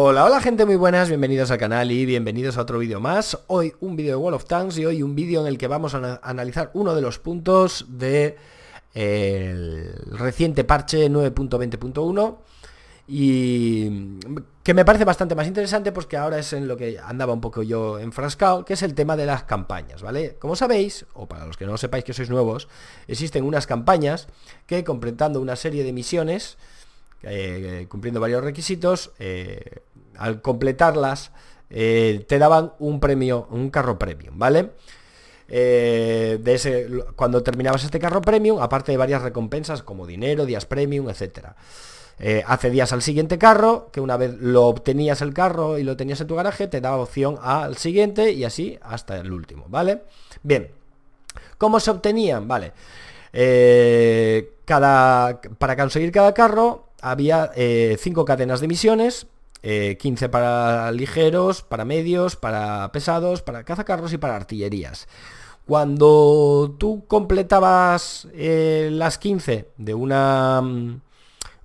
Hola, hola gente muy buenas, bienvenidos al canal y bienvenidos a otro vídeo más. Hoy un vídeo de Wall of Tanks y hoy un vídeo en el que vamos a analizar uno de los puntos de el reciente parche 9.20.1 y mm, que me parece bastante más interesante porque ahora es en lo que andaba un poco yo enfrascado, que es el tema de las campañas, ¿vale? Como sabéis, o para los que no sepáis que sois nuevos, existen unas campañas que completando una serie de misiones eh, cumpliendo varios requisitos, eh, al completarlas, eh, te daban un premio, un carro premium, ¿vale? Eh, de ese, cuando terminabas este carro premium, aparte de varias recompensas como dinero, días premium, etcétera. Eh, accedías al siguiente carro, que una vez lo obtenías el carro y lo tenías en tu garaje, te daba opción al siguiente y así hasta el último, ¿vale? Bien, ¿cómo se obtenían? Vale, eh, cada, para conseguir cada carro había cinco cadenas de misiones 15 eh, para ligeros, para medios, para pesados, para cazacarros y para artillerías. Cuando tú completabas eh, las 15 de una, mm,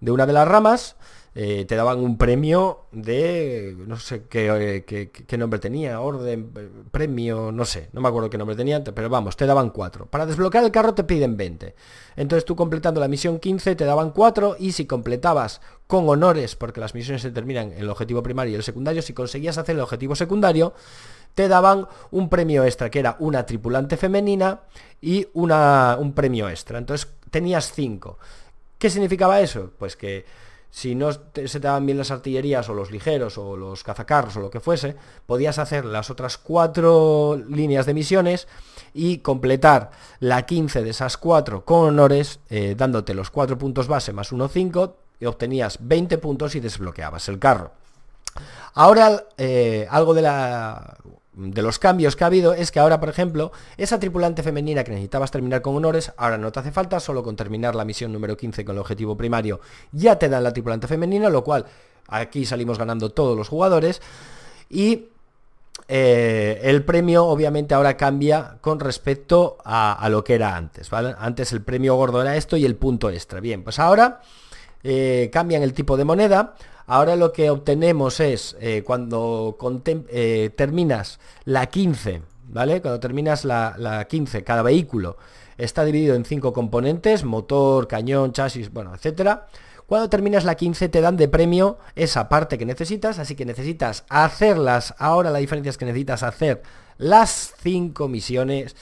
de una de las ramas, eh, te daban un premio de, no sé eh, qué, nombre tenía, orden, premio, no sé, no me acuerdo qué nombre tenía, pero vamos, te daban 4. Para desbloquear el carro te piden 20. Entonces tú completando la misión 15 te daban 4 y si completabas con honores, porque las misiones se terminan en el objetivo primario y el secundario, si conseguías hacer el objetivo secundario, te daban un premio extra, que era una tripulante femenina y un premio extra. Entonces tenías 5. ¿Qué significaba eso? Pues que si no se te daban bien las artillerías o los ligeros o los cazacarros o lo que fuese, podías hacer las otras cuatro líneas de misiones y completar la 15 de esas cuatro con honores, eh, dándote los cuatro puntos base más 1,5 y obtenías 20 puntos y desbloqueabas el carro. Ahora eh, algo de la de los cambios que ha habido es que ahora, por ejemplo, esa tripulante femenina que necesitabas terminar con honores, ahora no te hace falta, solo con terminar la misión número 15 con el objetivo primario ya te dan la tripulante femenina, lo cual aquí salimos ganando todos los jugadores. Y eh, el premio obviamente ahora cambia con respecto a, lo que era antes, Antes el premio gordo era esto y el punto extra. Bien, pues ahora eh, cambian el tipo de moneda. Ahora lo que obtenemos es eh, cuando eh, terminas la 15, ¿vale? Cuando terminas la, 15, cada vehículo está dividido en cinco componentes, motor, cañón, chasis, bueno, etcétera. Cuando terminas la 15 te dan de premio esa parte que necesitas, así que necesitas hacerlas. Ahora la diferencia es que necesitas hacer las 5 misiones,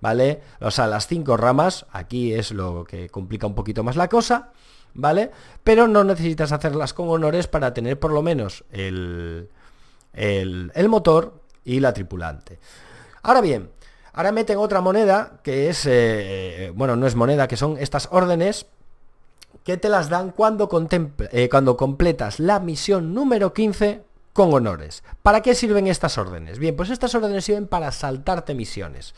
¿vale? O sea, las 5 ramas, aquí es lo que complica un poquito más la cosa. ¿vale? Pero no necesitas hacerlas con honores para tener por lo menos el, el, motor y la tripulante. Ahora bien, ahora meten otra moneda, que es, eh, bueno, no es moneda, que son estas órdenes que te las dan cuando, eh, cuando completas la misión número 15 con honores. ¿Para qué sirven estas órdenes? Bien, pues estas órdenes sirven para saltarte misiones.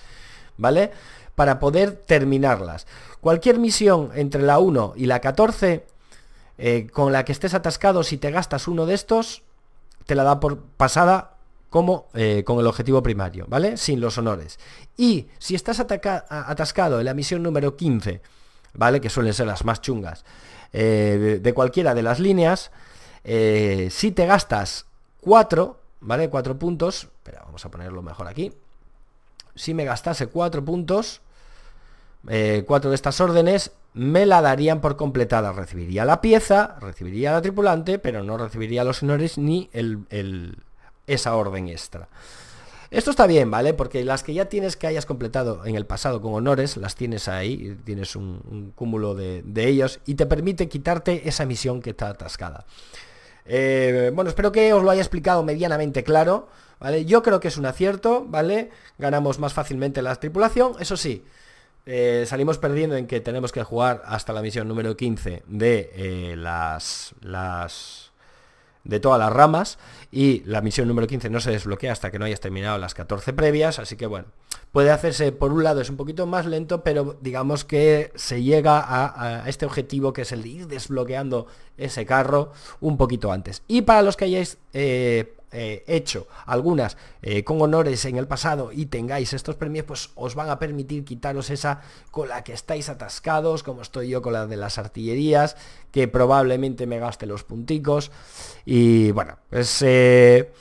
¿Vale? para poder terminarlas. Cualquier misión entre la 1 y la 14 eh, con la que estés atascado, si te gastas uno de estos, te la da por pasada como eh, con el objetivo primario, ¿vale? Sin los honores. Y si estás atascado en la misión número 15, ¿vale? Que suelen ser las más chungas, eh, de, cualquiera de las líneas, si te gastas 4, ¿vale? 4 puntos, pero vamos a ponerlo mejor aquí, si me gastase cuatro puntos, eh, cuatro de estas órdenes, me la darían por completada. Recibiría la pieza, recibiría la tripulante, pero no recibiría los honores ni el, esa orden extra. Esto está bien, ¿vale? Porque las que ya tienes que hayas completado en el pasado con honores, las tienes ahí, tienes un, cúmulo de, de ellos y te permite quitarte esa misión que está atascada. Eh, bueno, espero que os lo haya explicado medianamente claro, ¿vale? Yo creo que es un acierto, ¿vale? Ganamos más fácilmente la tripulación, eso sí. Eh, salimos perdiendo en que tenemos que jugar hasta la misión número 15 de eh, las, las de todas las ramas y la misión número 15 no se desbloquea hasta que no hayas terminado las 14 previas, así que bueno, puede hacerse por un lado es un poquito más lento, pero digamos que se llega a, este objetivo que es el de ir desbloqueando ese carro un poquito antes. Y para los que hayáis eh, eh, hecho algunas eh, con honores en el pasado y tengáis estos premios, pues os van a permitir quitaros esa con la que estáis atascados, como estoy yo con la de las artillerías, que probablemente me gaste los punticos. Y bueno, pues... Eh,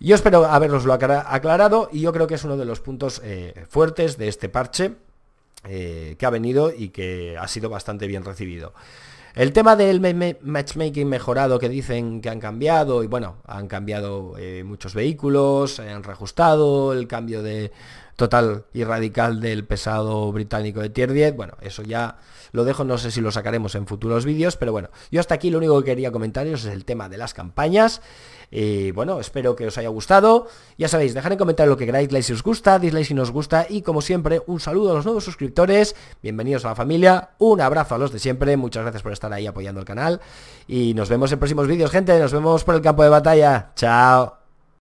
yo espero haberoslo aclarado y yo creo que es uno de los puntos fuertes de este parche que ha venido y que ha sido bastante bien recibido. El tema del matchmaking mejorado que dicen que han cambiado, y bueno, han cambiado eh, muchos vehículos, han reajustado el cambio de total y radical del pesado británico de Tier 10. Bueno, eso ya lo dejo, no sé si lo sacaremos en futuros vídeos, pero bueno, yo hasta aquí lo único que quería comentaros es el tema de las campañas. Y eh, bueno, espero que os haya gustado. Ya sabéis, dejad en comentarios lo que queráis, like si os gusta, dislike si nos gusta. Y como siempre, un saludo a los nuevos suscriptores, bienvenidos a la familia, un abrazo a los de siempre, muchas gracias por estar ahí apoyando el canal. Y nos vemos en próximos vídeos, gente, nos vemos por el campo de batalla. Chao.